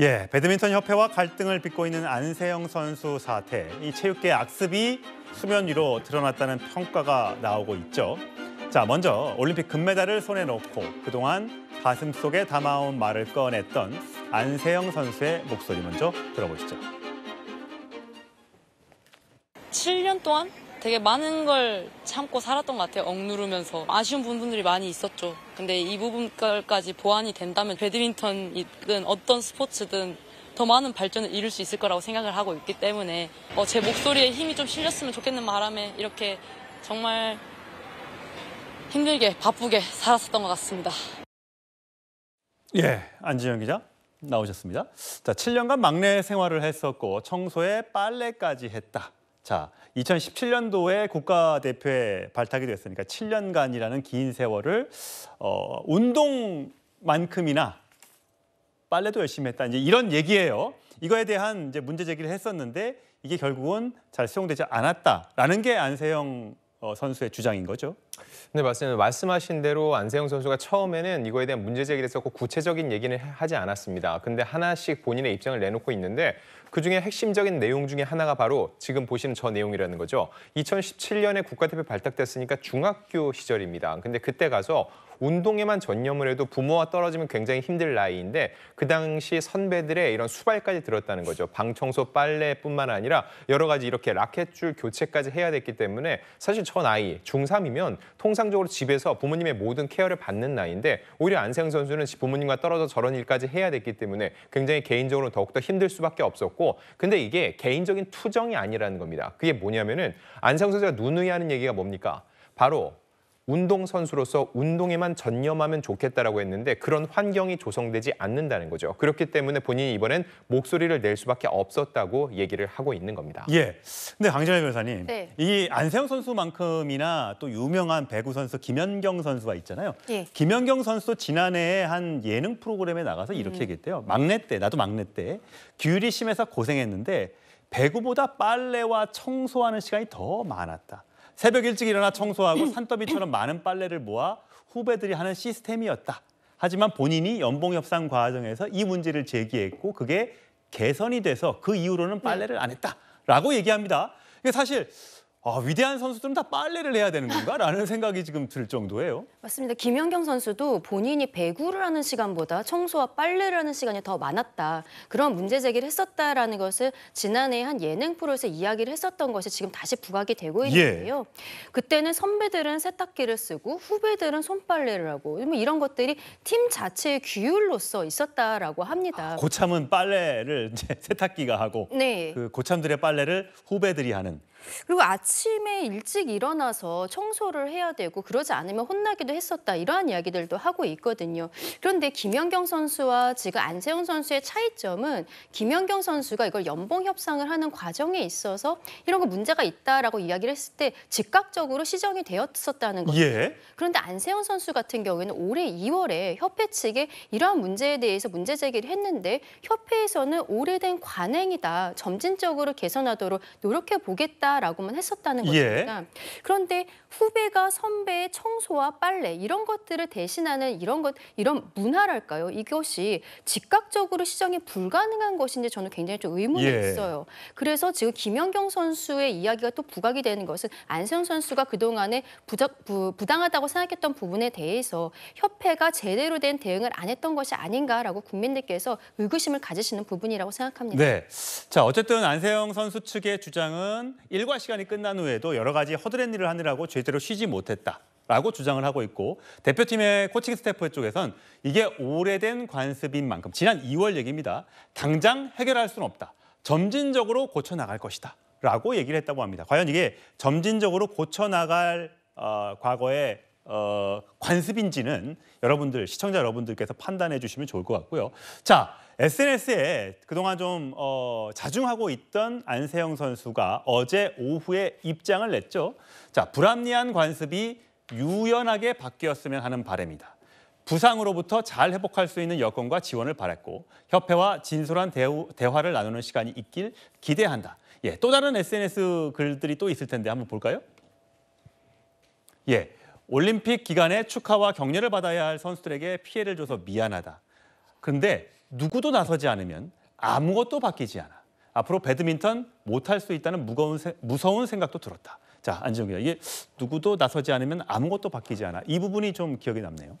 예, 배드민턴 협회와 갈등을 빚고 있는 안세영 선수 사태. 이 체육계 악습이 수면 위로 드러났다는 평가가 나오고 있죠. 자, 먼저 올림픽 금메달을 손에 넣고 그동안 가슴 속에 담아온 말을 꺼냈던 안세영 선수의 목소리 먼저 들어보시죠. 7년 동안 되게 많은 걸 참고 살았던 것 같아요. 억누르면서. 아쉬운 부분들이 많이 있었죠. 근데 이 부분까지 보완이 된다면 배드민턴이든 어떤 스포츠든 더 많은 발전을 이룰 수 있을 거라고 생각을 하고 있기 때문에 어, 제 목소리에 힘이 좀 실렸으면 좋겠는 바람에 이렇게 정말 힘들게 바쁘게 살았었던 것 같습니다. 예, 안지영 기자 나오셨습니다. 자, 7년간 막내 생활을 했었고 청소에 빨래까지 했다. 자, 2017년도에 국가대표에 발탁이 됐으니까 7년간이라는 긴 세월을 어, 운동만큼이나 빨래도 열심히 했다. 이제 이런 얘기예요. 이거에 대한 이제 문제 제기를 했었는데 이게 결국은 잘 수용되지 않았다라는 게 안세영 어, 선수의 주장인 거죠. 네, 맞습니다. 말씀하신 대로 안세영 선수가 처음에는 이거에 대한 문제 제기를 했었고 구체적인 얘기는 하지 않았습니다. 근데 하나씩 본인의 입장을 내놓고 있는데 그중에 핵심적인 내용 중에 하나가 바로 지금 보시는 저 내용이라는 거죠. 2017년에 국가대표 발탁됐으니까 중학교 시절입니다. 근데 그때 가서 운동에만 전념을 해도 부모와 떨어지면 굉장히 힘들 나이인데 그 당시 선배들의 이런 수발까지 들었다는 거죠. 방청소 빨래뿐만 아니라 여러 가지 이렇게 라켓줄 교체까지 해야 됐기 때문에 사실 저 나이 중3이면 통상적으로 집에서 부모님의 모든 케어를 받는 나이인데 오히려 안세 선수는 부모님과 떨어져 저런 일까지 해야 됐기 때문에 굉장히 개인적으로 더욱더 힘들 수밖에 없었고 근데 이게 개인적인 투정이 아니라는 겁니다. 그게 뭐냐면은 안상 선수가 누누이 하는 얘기가 뭡니까? 바로 운동선수로서 운동에만 전념하면 좋겠다라고 했는데 그런 환경이 조성되지 않는다는 거죠. 그렇기 때문에 본인이 이번엔 목소리를 낼 수밖에 없었다고 얘기를 하고 있는 겁니다. 예. 근데 강진혜 변사님, 호 네. 이 안세영 선수만큼이나 또 유명한 배구 선수 김연경 선수가 있잖아요. 예. 김연경 선수도 지난해에 한 예능 프로그램에 나가서 이렇게 음. 얘기했대요. 막내 때, 나도 막내 때귤리심에서 고생했는데 배구보다 빨래와 청소하는 시간이 더 많았다. 새벽 일찍 일어나 청소하고 산더미처럼 많은 빨래를 모아 후배들이 하는 시스템이었다. 하지만 본인이 연봉 협상 과정에서 이 문제를 제기했고 그게 개선이 돼서 그 이후로는 빨래를 안 했다라고 얘기합니다. 이게 사실 아, 위대한 선수들은 다 빨래를 해야 되는 건가? 라는 생각이 지금 들 정도예요. 맞습니다. 김연경 선수도 본인이 배구를 하는 시간보다 청소와 빨래를 하는 시간이 더 많았다. 그런 문제 제기를 했었다라는 것을 지난해 한 예능 프로에서 이야기를 했었던 것이 지금 다시 부각이 되고 예. 있는데요. 예. 그때는 선배들은 세탁기를 쓰고 후배들은 손빨래를 하고 뭐 이런 것들이 팀 자체의 규율로서 있었다라고 합니다. 아, 고참은 빨래를 이제 세탁기가 하고 네. 그 고참들의 빨래를 후배들이 하는 그리고 아침에 일찍 일어나서 청소를 해야 되고 그러지 않으면 혼나기도 했었다 이러한 이야기들도 하고 있거든요. 그런데 김연경 선수와 지금 안세훈 선수의 차이점은 김연경 선수가 이걸 연봉 협상을 하는 과정에 있어서 이런 거 문제가 있다라고 이야기를 했을 때 즉각적으로 시정이 되었었다는 거죠. 예. 그런데 안세훈 선수 같은 경우에는 올해 2월에 협회 측에 이러한 문제에 대해서 문제 제기를 했는데 협회에서는 오래된 관행이다. 점진적으로 개선하도록 노력해 보겠다. 했다라고만 했었다는 것입니다. 예. 그런데 후배가 선배의 청소와 빨래 이런 것들을 대신하는 이런 것 이런 문화랄까요? 이것이 즉각적으로 시정이 불가능한 것인지 저는 굉장히 좀 의문이 예. 있어요. 그래서 지금 김연경 선수의 이야기가 또 부각이 되는 것은 안세영 선수가 그동안에 부적, 부, 부당하다고 생각했던 부분에 대해서 협회가 제대로 된 대응을 안 했던 것이 아닌가라고 국민들께서 의구심을 가지시는 부분이라고 생각합니다. 네. 자, 어쨌든 안세영 선수 측의 주장은 일과 시간이 끝난 후에도 여러 가지 허드렛 일을 하느라고 제대로 쉬지 못했다. 라고 주장을 하고 있고 대표팀의 코칭 스태프 쪽에선 이게 오래된 관습인 만큼 지난 2월 얘기입니다. 당장 해결할 수는 없다. 점진적으로 고쳐나갈 것이다. 라고 얘기를 했다고 합니다. 과연 이게 점진적으로 고쳐나갈 어, 과거에 어, 관습인지는 여러분들 시청자 여러분들께서 판단해 주시면 좋을 것 같고요. 자 SNS에 그동안 좀 어, 자중하고 있던 안세영 선수가 어제 오후에 입장을 냈죠. 자 불합리한 관습이 유연하게 바뀌었으면 하는 바램이다 부상으로부터 잘 회복할 수 있는 여건과 지원을 바랬고 협회와 진솔한 대우, 대화를 나누는 시간이 있길 기대한다. 예, 또 다른 SNS 글들이 또 있을 텐데 한번 볼까요? 예, 올림픽 기간에 축하와 격려를 받아야 할 선수들에게 피해를 줘서 미안하다. 그런데 누구도 나서지 않으면 아무것도 바뀌지 않아. 앞으로 배드민턴 못할 수 있다는 무거운 세, 무서운 생각도 들었다. 자, 안지영 기자, 이게 누구도 나서지 않으면 아무것도 바뀌지 않아. 이 부분이 좀 기억에 남네요.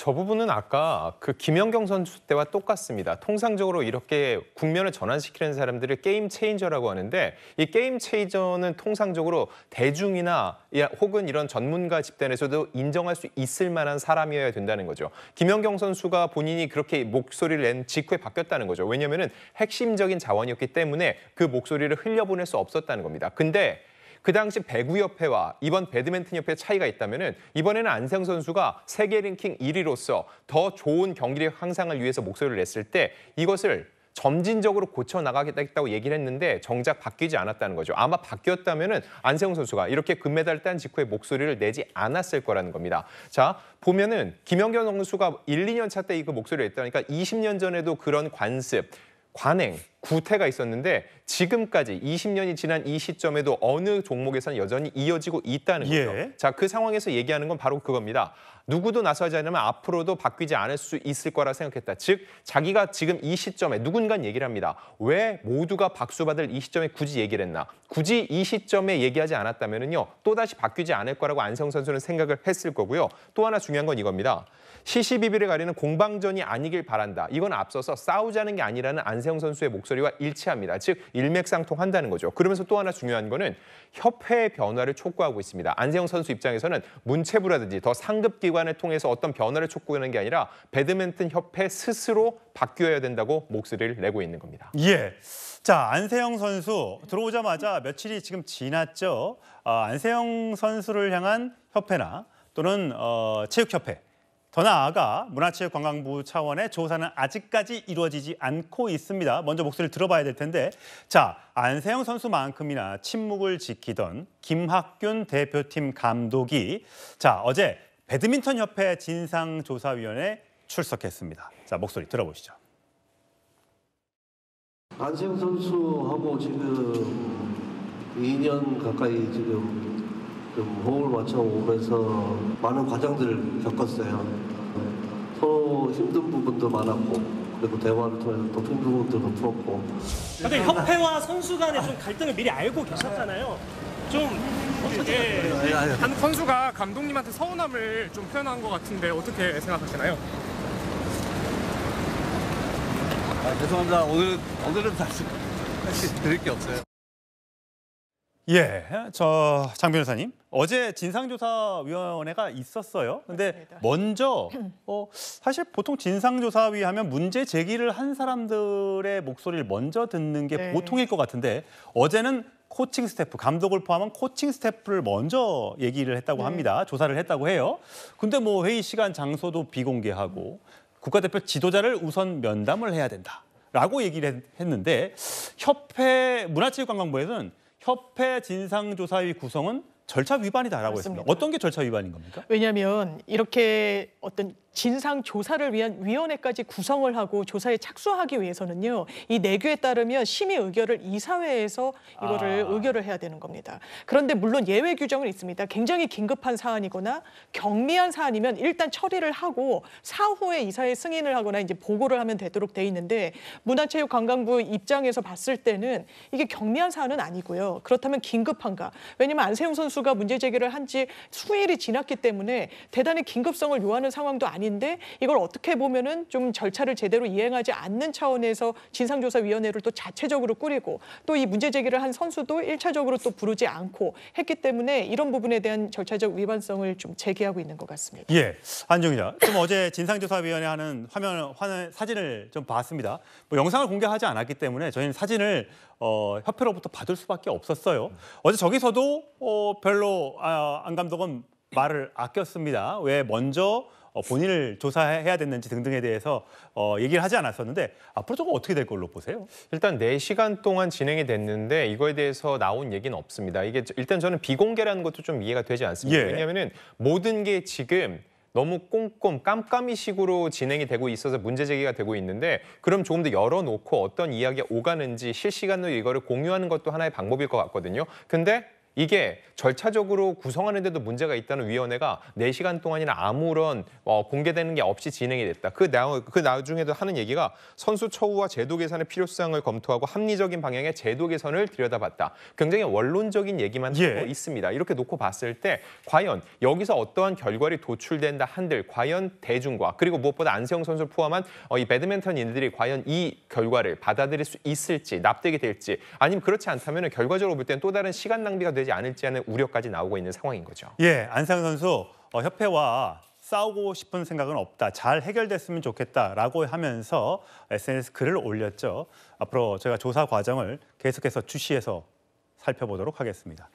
저 부분은 아까 그 김연경 선수 때와 똑같습니다. 통상적으로 이렇게 국면을 전환시키는 사람들을 게임 체인저라고 하는데 이 게임 체인저는 통상적으로 대중이나 혹은 이런 전문가 집단에서도 인정할 수 있을 만한 사람이어야 된다는 거죠. 김연경 선수가 본인이 그렇게 목소리를 낸 직후에 바뀌었다는 거죠. 왜냐하면 핵심적인 자원이었기 때문에 그 목소리를 흘려보낼 수 없었다는 겁니다. 근데 그 당시 배구협회와 이번 배드민턴협회 차이가 있다면 이번에는 안세영 선수가 세계 랭킹 1위로서 더 좋은 경기력 향상을 위해서 목소리를 냈을 때 이것을 점진적으로 고쳐 나가겠다고 얘기를 했는데 정작 바뀌지 않았다는 거죠. 아마 바뀌었다면안세영 선수가 이렇게 금메달 딴 직후에 목소리를 내지 않았을 거라는 겁니다. 자, 보면은 김영경 선수가 1, 2년 차 때이그 목소리를 했다니까 20년 전에도 그런 관습, 관행 구태가 있었는데 지금까지 20년이 지난 이 시점에도 어느 종목에선 여전히 이어지고 있다는 예. 거죠. 예. 자, 그 상황에서 얘기하는 건 바로 그겁니다. 누구도 나서지 않으면 앞으로도 바뀌지 않을 수 있을 거라 생각했다. 즉, 자기가 지금 이 시점에 누군가 얘기를 합니다. 왜 모두가 박수받을 이 시점에 굳이 얘기를 했나? 굳이 이 시점에 얘기하지 않았다면요. 또다시 바뀌지 않을 거라고 안성 선수는 생각을 했을 거고요. 또 하나 중요한 건 이겁니다. 시시비비를 가리는 공방전이 아니길 바란다. 이건 앞서서 싸우자는 게 아니라는 안세영 선수의 목소리 목소리와 일치합니다. 즉 일맥상통한다는 거죠. 그러면서 또 하나 중요한 거는 협회의 변화를 촉구하고 있습니다. 안세영 선수 입장에서는 문체부라든지 더 상급 기관을 통해서 어떤 변화를 촉구하는 게 아니라 배드민턴 협회 스스로 바뀌어야 된다고 목소리를 내고 있는 겁니다. 예. 자, 안세영 선수 들어오자마자 며칠이 지금 지났죠. 어, 안세영 선수를 향한 협회나 또는 어, 체육협회 더 나아가 문화체육관광부 차원의 조사는 아직까지 이루어지지 않고 있습니다. 먼저 목소리를 들어봐야 될 텐데 자 안세영 선수만큼이나 침묵을 지키던 김학균 대표팀 감독이 자 어제 배드민턴 협회 진상조사위원회 에 출석했습니다. 자 목소리 들어보시죠. 안세영 선수하고 지금 2년 가까이 지금 그 호흡을 맞춰 오면서 많은 과정들을 겪었어요. 서로 힘든 부분도 많았고 그리고 대화를 통해서 또 힘든 부분들도 풀었고. 근데 협회와 선수 간의 좀 갈등을 미리 알고 계셨잖아요. 좀 어떻게 한 예, 예, 예. 선수가 감독님한테 서운함을 좀 표현한 것 같은데 어떻게 생각하시나요? 아, 죄송합니다. 오늘 오늘은 다시 다시 드릴 게 없어요. 예, 저 장 변호사님 어제 진상조사위원회가 있었어요. 근데 그렇습니다. 먼저 어, 사실 보통 진상조사위 하면 문제 제기를 한 사람들의 목소리를 먼저 듣는 게 네. 보통일 것 같은데 어제는 코칭 스태프 감독을 포함한 코칭 스태프를 먼저 얘기를 했다고 네. 합니다. 조사를 했다고 해요. 근데 뭐 회의 시간 장소도 비공개하고 국가대표 지도자를 우선 면담을 해야 된다라고 얘기를 했는데 협회 문화체육관광부에서는 협회 진상조사위 구성은 절차 위반이다라고 했습니다. 어떤 게 절차 위반인 겁니까? 왜냐하면 이렇게 어떤 진상 조사를 위한 위원회까지 구성을 하고 조사에 착수하기 위해서는요. 이 내규에 따르면 심의 의결을 이사회에서 이거를 아. 의결을 해야 되는 겁니다. 그런데 물론 예외 규정은 있습니다. 굉장히 긴급한 사안이거나 경미한 사안이면 일단 처리를 하고 사후에 이사회 승인을 하거나 이제 보고를 하면 되도록 돼 있는데 문화체육관광부 입장에서 봤을 때는 이게 경미한 사안은 아니고요. 그렇다면 긴급한가? 왜냐면 안세웅 선수가 문제 제기를 한 지 수일이 지났기 때문에 대단히 긴급성을 요하는 상황도 아니 아닌데 이걸 어떻게 보면은 좀 절차를 제대로 이행하지 않는 차원에서 진상조사위원회를 또 자체적으로 꾸리고 또 이 문제 제기를 한 선수도 1차적으로또 부르지 않고 했기 때문에 이런 부분에 대한 절차적 위반성을 좀 제기하고 있는 것 같습니다. 예, 안정이자 좀 어제 진상조사위원회 하는 화면, 화면 사진을 좀 봤습니다. 뭐 영상을 공개하지 않았기 때문에 저희는 사진을 어, 협회로부터 받을 수밖에 없었어요. 어제 저기서도 어, 별로 아, 안 감독은 말을 아꼈습니다. 왜 먼저 어, 본인을 조사해야 됐는지 등등에 대해서 어, 얘기를 하지 않았었는데 앞으로 조금 어떻게 될 걸로 보세요? 일단 4시간 동안 진행이 됐는데 이거에 대해서 나온 얘기는 없습니다. 이게 일단 저는 비공개라는 것도 좀 이해가 되지 않습니다. 예. 왜냐하면 모든 게 지금 너무 꼼꼼 깜깜이 식으로 진행이 되고 있어서 문제 제기가 되고 있는데 그럼 조금 더 열어놓고 어떤 이야기가 오가는지 실시간으로 이거를 공유하는 것도 하나의 방법일 것 같거든요. 근데 이게 절차적으로 구성하는데도 문제가 있다는 위원회가 4시간 동안이나 아무런 어, 공개되는 게 없이 진행이 됐다. 그, 나, 그 나중에도 하는 얘기가 선수 처우와 제도 개선의 필요성을 검토하고 합리적인 방향의 제도 개선을 들여다봤다. 굉장히 원론적인 얘기만 예. 하고 있습니다. 이렇게 놓고 봤을 때 과연 여기서 어떠한 결과를 도출된다 한들 과연 대중과 그리고 무엇보다 안세영 선수 를 포함한 어, 이 배드민턴인들이 과연 이 결과를 받아들일 수 있을지 납득이 될지 아니면 그렇지 않다면 결과적으로 볼 때는 또 다른 시간 낭비가 되지 되지 않을지 하는 우려까지 나오고 있는 상황인 거죠. 예, 안상 선수 어, 협회와 싸우고 싶은 생각은 없다. 잘 해결됐으면 좋겠다라고 하면서 SNS 글을 올렸죠. 앞으로 저가 조사 과정을 계속해서 주시해서 살펴보도록 하겠습니다.